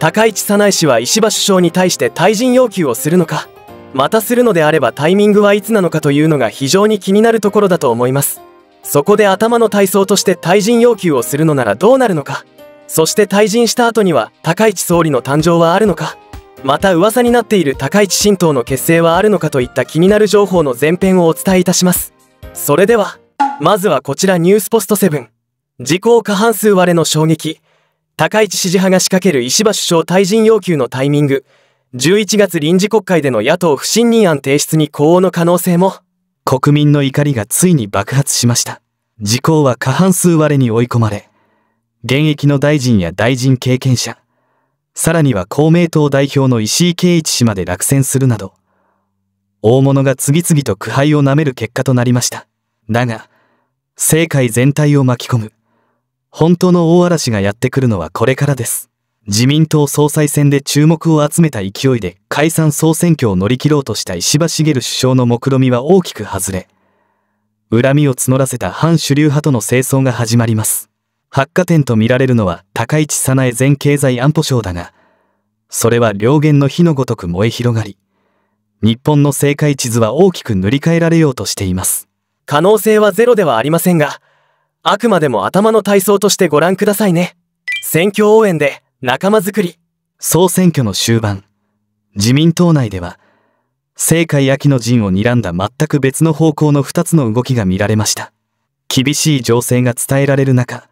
高市早苗氏は石破首相に対して退陣要求をするのかまたするのであればタイミングはいつなのかというのが非常に気になるところだと思いますそこで頭の体操として退陣要求をするのならどうなるのかそして退陣した後には高市総理の誕生はあるのかまた噂になっている高市新党の結成はあるのかといった気になる情報の前編をお伝えいたしますそれではまずはこちらニュースポスト7時効過半数割れの衝撃高市支持派が仕掛ける石破首相退陣要求のタイミング、11月臨時国会での野党不信任案提出に呼応の可能性も。国民の怒りがついに爆発しました。時効は過半数割れに追い込まれ、現役の大臣や大臣経験者、さらには公明党代表の石井啓一氏まで落選するなど、大物が次々と苦杯を舐める結果となりました。だが、政界全体を巻き込む本当の大嵐がやってくるのはこれからです。自民党総裁選で注目を集めた勢いで解散総選挙を乗り切ろうとした石破茂首相の目論見は大きく外れ、恨みを募らせた反主流派との清掃が始まります。発火点と見られるのは高市早苗前経済安保省だが、それは両言の火のごとく燃え広がり、日本の政界地図は大きく塗り替えられようとしています。可能性はゼロではありませんが、あくまでも頭の体操としてご覧くださいね。選挙応援で仲間づくり。総選挙の終盤、自民党内では、政界秋の陣を睨んだ全く別の方向の2つの動きが見られました。厳しい情勢が伝えられる中、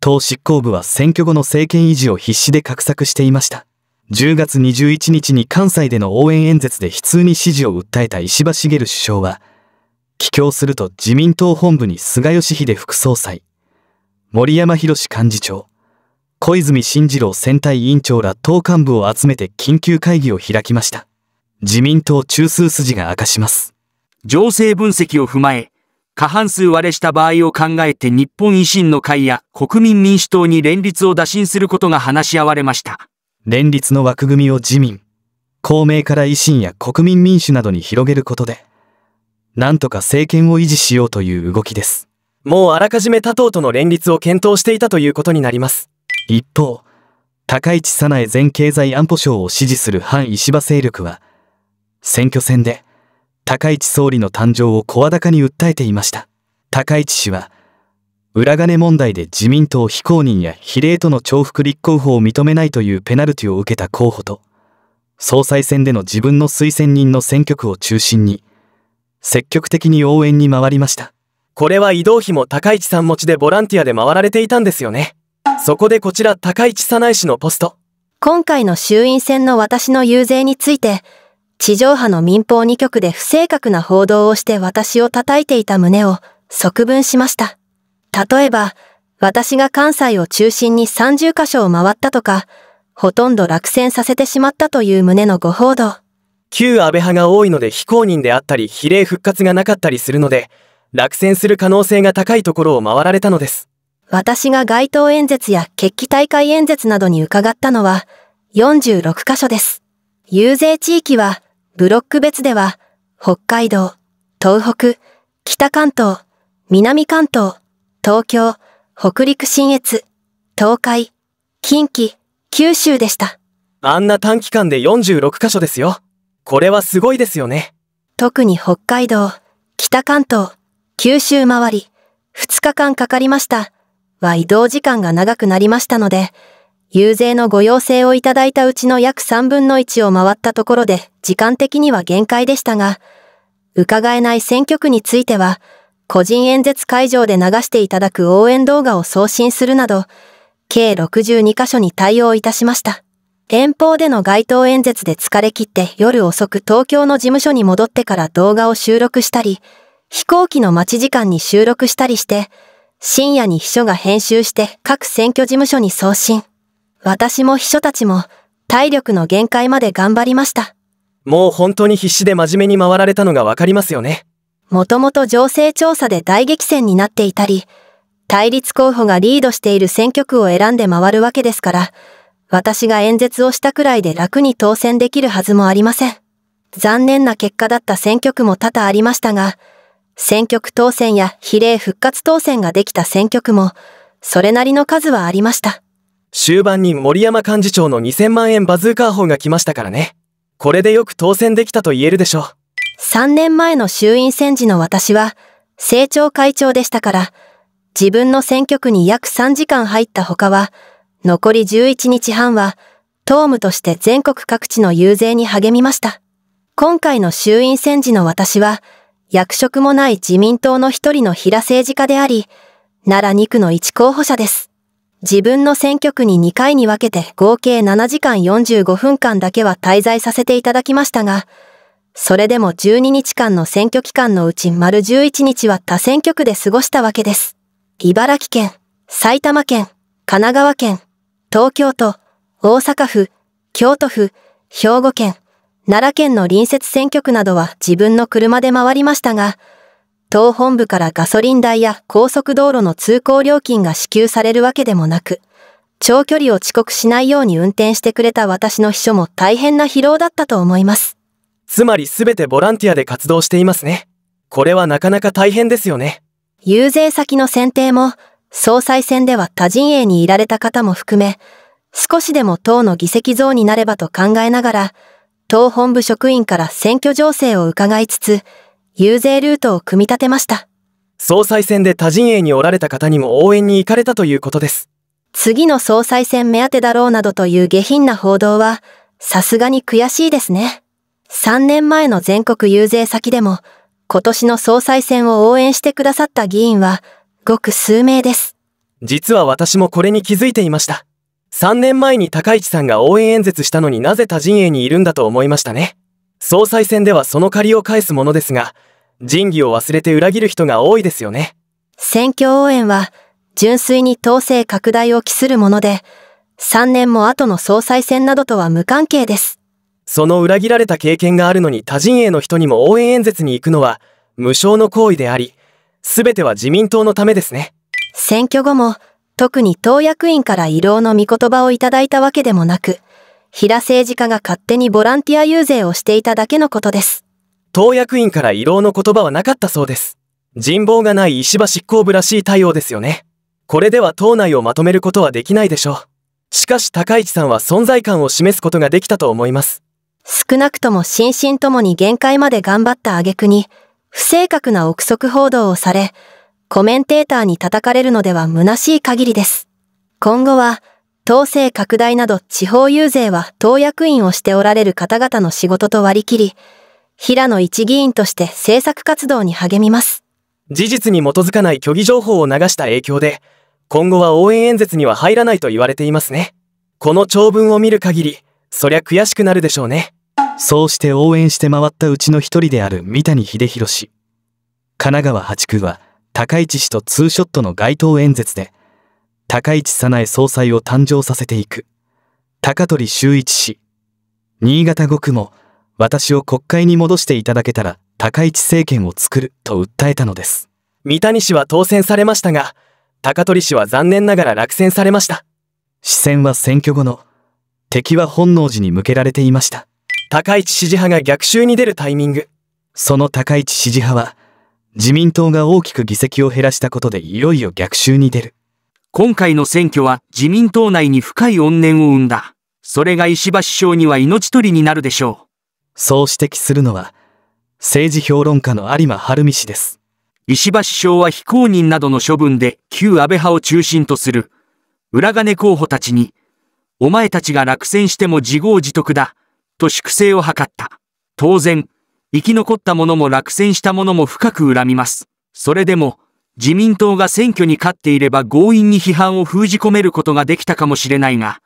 党執行部は選挙後の政権維持を必死で画策していました。10月21日に関西での応援演説で悲痛に支持を訴えた石破茂首相は、帰郷すると自民党本部に菅義偉副総裁、森山博幹事長、小泉進次郎選対委員長ら党幹部を集めて緊急会議を開きました。自民党中枢筋が明かします。情勢分析を踏まえ、過半数割れした場合を考えて日本維新の会や国民民主党に連立を打診することが話し合われました。連立の枠組みを自民、公明から維新や国民民主などに広げることで、なんとか政権を維持しようという動きです。もうあらかじめ他党との連立を検討していたということになります。一方、高市早苗前経済安保省を支持する反石破勢力は、選挙戦で高市総理の誕生を声高に訴えていました。高市氏は、裏金問題で自民党非公認や比例との重複立候補を認めないというペナルティを受けた候補と、総裁選での自分の推薦人の選挙区を中心に、積極的に応援に回りましたこれは移動費も高市さん持ちでボランティアで回られていたんですよねそこでこちら高市早苗氏のポスト今回の衆院選の私の遊説について地上波の民放2局で不正確な報道をして私を叩いていた旨を即分しました例えば私が関西を中心に30カ所を回ったとかほとんど落選させてしまったという旨のご報道旧安倍派が多いので非公認であったり比例復活がなかったりするので、落選する可能性が高いところを回られたのです。私が街頭演説や決起大会演説などに伺ったのは46カ所です。遊説地域はブロック別では北海道、東北、北関東、南関東、東京、北陸新越、東海、近畿、九州でした。あんな短期間で46カ所ですよ。これはすごいですよね。特に北海道、北関東、九州周り、2日間かかりました。は移動時間が長くなりましたので、遊説のご要請をいただいたうちの約3分の1を回ったところで時間的には限界でしたが、伺えない選挙区については、個人演説会場で流していただく応援動画を送信するなど、計62箇所に対応いたしました。遠方での街頭演説で疲れ切って夜遅く東京の事務所に戻ってから動画を収録したり、飛行機の待ち時間に収録したりして、深夜に秘書が編集して各選挙事務所に送信。私も秘書たちも体力の限界まで頑張りました。もう本当に必死で真面目に回られたのがわかりますよね。もともと情勢調査で大激戦になっていたり、対立候補がリードしている選挙区を選んで回るわけですから、私が演説をしたくらいで楽に当選できるはずもありません。残念な結果だった選挙区も多々ありましたが、選挙区当選や比例復活当選ができた選挙区も、それなりの数はありました。終盤に森山幹事長の2000万円バズーカー法が来ましたからね。これでよく当選できたと言えるでしょう。3年前の衆院選時の私は、政調会長でしたから、自分の選挙区に約3時間入った他は、残り11日半は、党務として全国各地の遊説に励みました。今回の衆院選時の私は、役職もない自民党の一人の平政治家であり、奈良2区の一候補者です。自分の選挙区に2回に分けて合計7時間45分間だけは滞在させていただきましたが、それでも12日間の選挙期間のうち丸11日は他選挙区で過ごしたわけです。茨城県、埼玉県、神奈川県、東京都、大阪府、京都府、兵庫県、奈良県の隣接選挙区などは自分の車で回りましたが、党本部からガソリン代や高速道路の通行料金が支給されるわけでもなく、長距離を遅刻しないように運転してくれた私の秘書も大変な疲労だったと思います。つまり全てボランティアで活動していますね。これはなかなか大変ですよね。遊説先の選定も、総裁選では他陣営にいられた方も含め、少しでも党の議席増になればと考えながら、党本部職員から選挙情勢を伺いつつ、遊説ルートを組み立てました。総裁選で他陣営におられた方にも応援に行かれたということです。次の総裁選目当てだろうなどという下品な報道は、さすがに悔しいですね。3年前の全国遊説先でも、今年の総裁選を応援してくださった議員は、ごく数名です。実は私もこれに気づいていました。3年前に高市さんが応援演説したのになぜ他陣営にいるんだと思いましたね。総裁選ではその借りを返すものですが、仁義を忘れて裏切る人が多いですよね。選挙応援は、純粋に統制拡大を期するもので、3年も後の総裁選などとは無関係です。その裏切られた経験があるのに他陣営の人にも応援演説に行くのは無償の行為であり、全ては自民党のためですね。選挙後も、特に党役員から慰労の御言葉をいただいたわけでもなく、平政治家が勝手にボランティア遊説をしていただけのことです。党役員から慰労の言葉はなかったそうです。人望がない石破執行部らしい対応ですよね。これでは党内をまとめることはできないでしょう。しかし高市さんは存在感を示すことができたと思います。少なくとも心身ともに限界まで頑張った挙句に、不正確な憶測報道をされ、コメンテーターに叩かれるのでは虚しい限りです。今後は、統制拡大など地方遊説は党役員をしておられる方々の仕事と割り切り、平野一議員として政策活動に励みます。事実に基づかない虚偽情報を流した影響で、今後は応援演説には入らないと言われていますね。この長文を見る限り、そりゃ悔しくなるでしょうね。そうして応援して回ったうちの一人である三谷秀弘氏。神奈川8区は高市氏とツーショットの街頭演説で、高市早苗総裁を誕生させていく。高取修一氏。新潟5区も、私を国会に戻していただけたら、高市政権を作ると訴えたのです。三谷氏は当選されましたが、高取氏は残念ながら落選されました。視線は選挙後の、敵は本能寺に向けられていました。高市支持派が逆襲に出るタイミング。その高市支持派は、自民党が大きく議席を減らしたことでいよいよ逆襲に出る。今回の選挙は自民党内に深い怨念を生んだ。それが石破首相には命取りになるでしょう。そう指摘するのは、政治評論家の有馬晴美氏です。石破首相は非公認などの処分で旧安倍派を中心とする裏金候補たちに、お前たちが落選しても自業自得だ。と粛清を図った。当然、生き残った者も落選した者も深く恨みます。それでも、自民党が選挙に勝っていれば強引に批判を封じ込めることができたかもしれないが、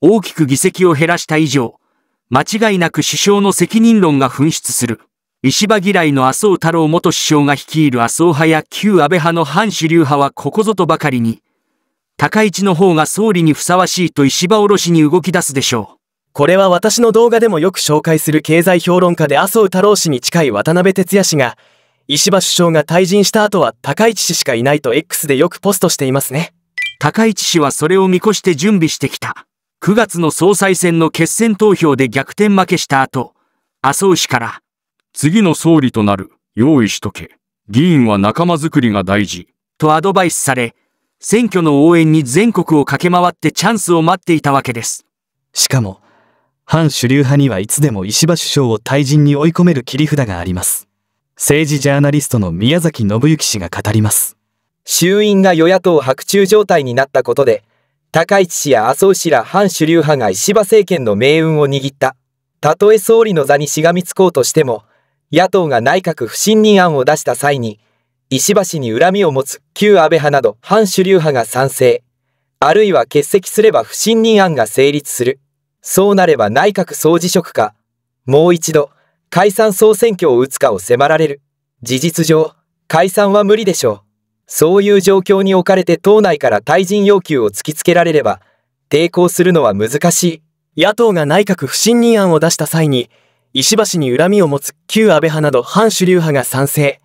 大きく議席を減らした以上、間違いなく首相の責任論が噴出する。石破嫌いの麻生太郎元首相が率いる麻生派や旧安倍派の反主流派はここぞとばかりに、高市の方が総理にふさわしいと石破おろしに動き出すでしょう。これは私の動画でもよく紹介する経済評論家で麻生太郎氏に近い渡辺哲也氏が、石破首相が退陣した後は高市氏しかいないと X でよくポストしていますね。高市氏はそれを見越して準備してきた。9月の総裁選の決選投票で逆転負けした後、麻生氏から、次の総理となる、用意しとけ。議員は仲間づくりが大事。とアドバイスされ、選挙の応援に全国を駆け回ってチャンスを待っていたわけです。しかも、反主流派にはいつでも石破首相を退陣に追い込める切り札があります。政治ジャーナリストの宮崎信之氏が語ります。衆院が与野党白昼状態になったことで、高市氏や麻生氏ら反主流派が石破政権の命運を握った。たとえ総理の座にしがみつこうとしても、野党が内閣不信任案を出した際に、石破氏に恨みを持つ旧安倍派など反主流派が賛成。あるいは欠席すれば不信任案が成立する。そうなれば内閣総辞職か、もう一度、解散総選挙を打つかを迫られる。事実上、解散は無理でしょう。そういう状況に置かれて党内から退陣要求を突きつけられれば、抵抗するのは難しい。野党が内閣不信任案を出した際に、石破氏に恨みを持つ旧安倍派など反主流派が賛成。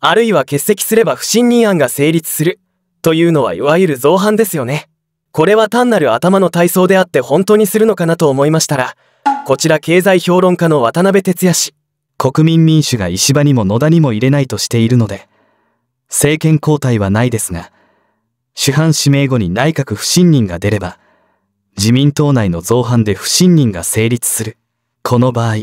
あるいは欠席すれば不信任案が成立する。というのはいわゆる造反ですよね。これは単なる頭の体操であって本当にするのかなと思いましたら、こちら経済評論家の渡辺哲也氏。国民民主が石破にも野田にも入れないとしているので、政権交代はないですが、主犯指名後に内閣不信任が出れば、自民党内の造反で不信任が成立する。この場合、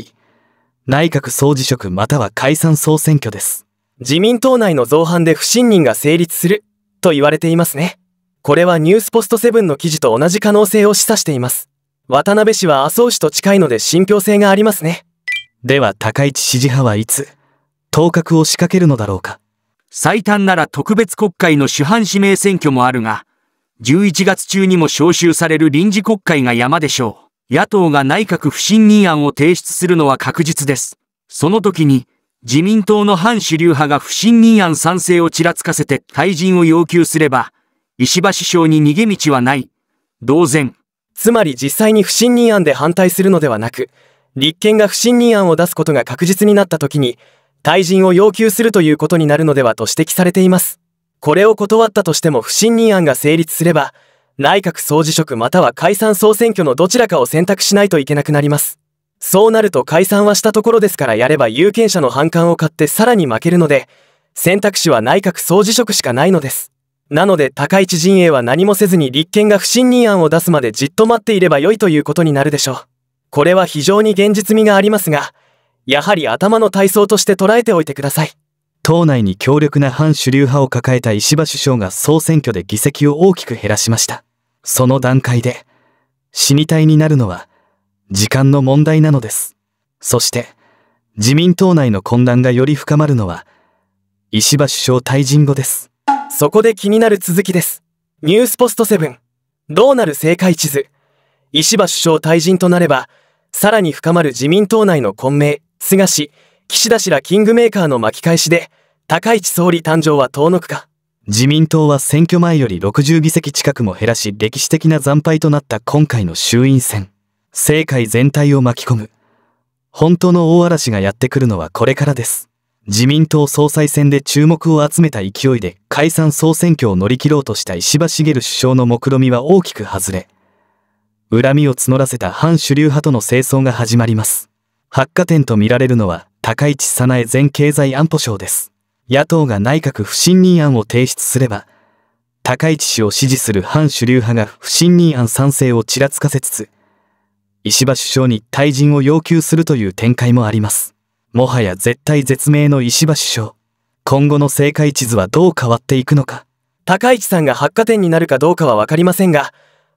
内閣総辞職または解散総選挙です。自民党内の造反で不信任が成立すると言われていますね。これはニュースポストセブンの記事と同じ可能性を示唆しています。渡辺氏は麻生氏と近いので信憑性がありますね。では高市支持派はいつ、当確を仕掛けるのだろうか。最短なら特別国会の主犯指名選挙もあるが、11月中にも召集される臨時国会が山でしょう。野党が内閣不信任案を提出するのは確実です。その時に、自民党の反主流派が不信任案賛成をちらつかせて退陣を要求すれば、石首相に逃げ道はない。同然。つまり実際に不信任案で反対するのではなく、立憲が不信任案を出すことが確実になった時に、退陣を要求するということになるのではと指摘されています。これを断ったとしても不信任案が成立すれば、内閣総辞職または解散総選挙のどちらかを選択しないといけなくなります。そうなると解散はしたところですからやれば有権者の反感を買ってさらに負けるので、選択肢は内閣総辞職しかないのです。なので高市陣営は何もせずに立憲が不信任案を出すまでじっと待っていれば良いということになるでしょう。これは非常に現実味がありますが、やはり頭の体操として捉えておいてください。党内に強力な反主流派を抱えた石破首相が総選挙で議席を大きく減らしました。その段階で、死に体になるのは、時間の問題なのです。そして、自民党内の混乱がより深まるのは、石破首相退陣後です。そこで気になる続きです。ニュースポスト7。どうなる政界地図。石破首相退陣となれば、さらに深まる自民党内の混迷、菅氏、岸田氏らキングメーカーの巻き返しで、高市総理誕生は遠のくか。自民党は選挙前より60議席近くも減らし歴史的な惨敗となった今回の衆院選。政界全体を巻き込む。本当の大嵐がやってくるのはこれからです。自民党総裁選で注目を集めた勢いで解散総選挙を乗り切ろうとした石破茂首相の目論みは大きく外れ、恨みを募らせた反主流派との清掃が始まります。発火点と見られるのは高市早苗前経済安保省です。野党が内閣不信任案を提出すれば、高市氏を支持する反主流派が不信任案賛成をちらつかせつつ、石破首相に退陣を要求するという展開もあります。もはや絶対絶命の石破首相。今後の政界地図はどう変わっていくのか高市さんが発火点になるかどうかは分かりませんが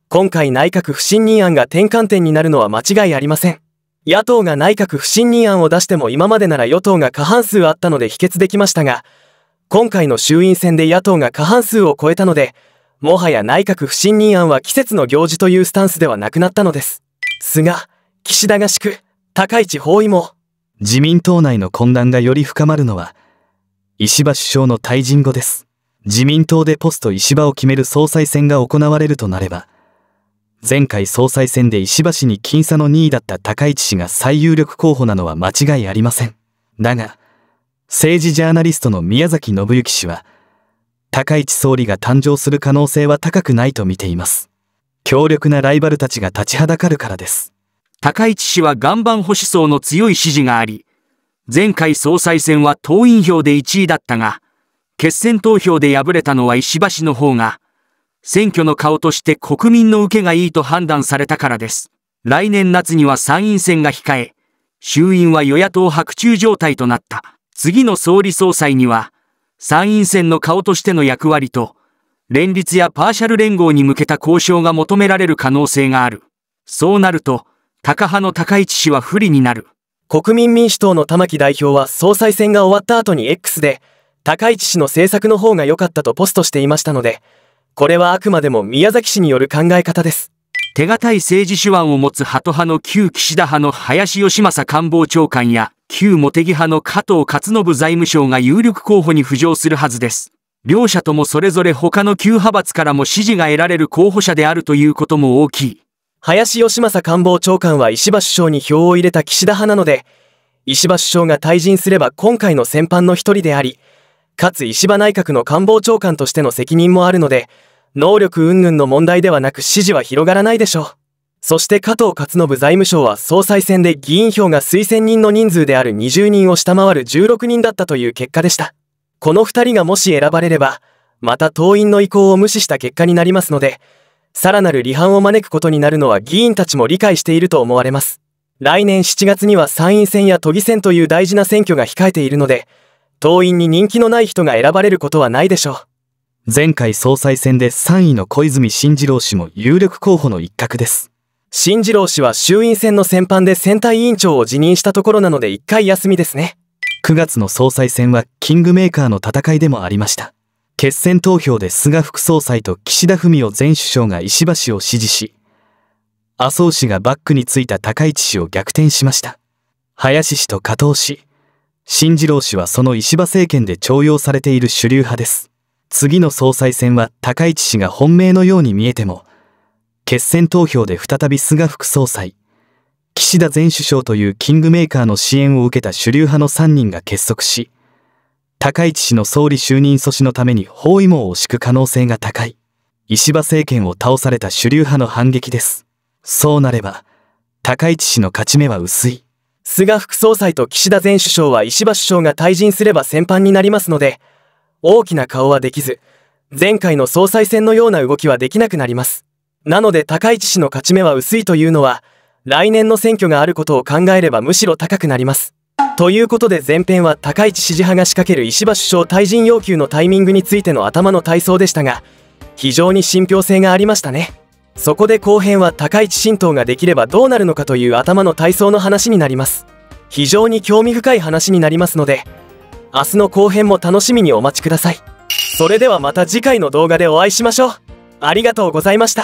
今回内閣不信任案が転換点になるのは間違いありません野党が内閣不信任案を出しても今までなら与党が過半数あったので否決できましたが今回の衆院選で野党が過半数を超えたのでもはや内閣不信任案は季節の行事というスタンスではなくなったのです菅岸田合宿高市包囲網自民党内の混乱がより深まるのは、石破首相の退陣後です。自民党でポスト石破を決める総裁選が行われるとなれば、前回総裁選で石破氏に僅差の2位だった高市氏が最有力候補なのは間違いありません。だが、政治ジャーナリストの宮崎信之氏は、高市総理が誕生する可能性は高くないと見ています。強力なライバルたちが立ちはだかるからです。高市氏は岩盤保守層の強い支持があり、前回総裁選は党員票で1位だったが、決選投票で敗れたのは石破氏の方が、選挙の顔として国民の受けがいいと判断されたからです。来年夏には参院選が控え、衆院は与野党白昼状態となった。次の総理総裁には、参院選の顔としての役割と、連立やパーシャル連合に向けた交渉が求められる可能性がある。そうなると、高派の高市氏は不利になる。国民民主党の玉木代表は総裁選が終わった後に X で、高市氏の政策の方が良かったとポストしていましたので、これはあくまでも宮崎氏による考え方です。手堅い政治手腕を持つハト派の旧岸田派の林義正官房長官や、旧茂木派の加藤勝信財務省が有力候補に浮上するはずです。両者ともそれぞれ他の旧派閥からも支持が得られる候補者であるということも大きい。林義正官房長官は石破首相に票を入れた岸田派なので、石破首相が退陣すれば今回の戦犯の一人であり、かつ石破内閣の官房長官としての責任もあるので、能力云々の問題ではなく支持は広がらないでしょう。そして加藤勝信財務省は総裁選で議員票が推薦人の人数である20人を下回る16人だったという結果でした。この二人がもし選ばれれば、また党員の意向を無視した結果になりますので、さらなる離反を招くことになるのは議員たちも理解していると思われます。来年7月には参院選や都議選という大事な選挙が控えているので、党員に人気のない人が選ばれることはないでしょう。前回総裁選で3位の小泉進次郎氏も有力候補の一角です。進次郎氏は衆院選の先般で選対委員長を辞任したところなので一回休みですね。9月の総裁選はキングメーカーの戦いでもありました。決選投票で菅副総裁と岸田文雄前首相が石破氏を支持し、麻生氏がバックについた高市氏を逆転しました。林氏と加藤氏、新次郎氏はその石破政権で徴用されている主流派です。次の総裁選は高市氏が本命のように見えても、決選投票で再び菅副総裁、岸田前首相というキングメーカーの支援を受けた主流派の3人が結束し、高市氏の総理就任阻止のために包囲網を敷く可能性が高い。石破政権を倒された主流派の反撃です。そうなれば、高市氏の勝ち目は薄い。菅副総裁と岸田前首相は石破首相が退陣すれば戦犯になりますので、大きな顔はできず、前回の総裁選のような動きはできなくなります。なので高市氏の勝ち目は薄いというのは、来年の選挙があることを考えればむしろ高くなります。ということで前編は高市支持派が仕掛ける石破首相退陣要求のタイミングについての頭の体操でしたが非常に信憑性がありましたねそこで後編は高市新党ができればどうなるのかという頭の体操の話になります非常に興味深い話になりますので明日の後編も楽しみにお待ちくださいそれではまた次回の動画でお会いしましょうありがとうございました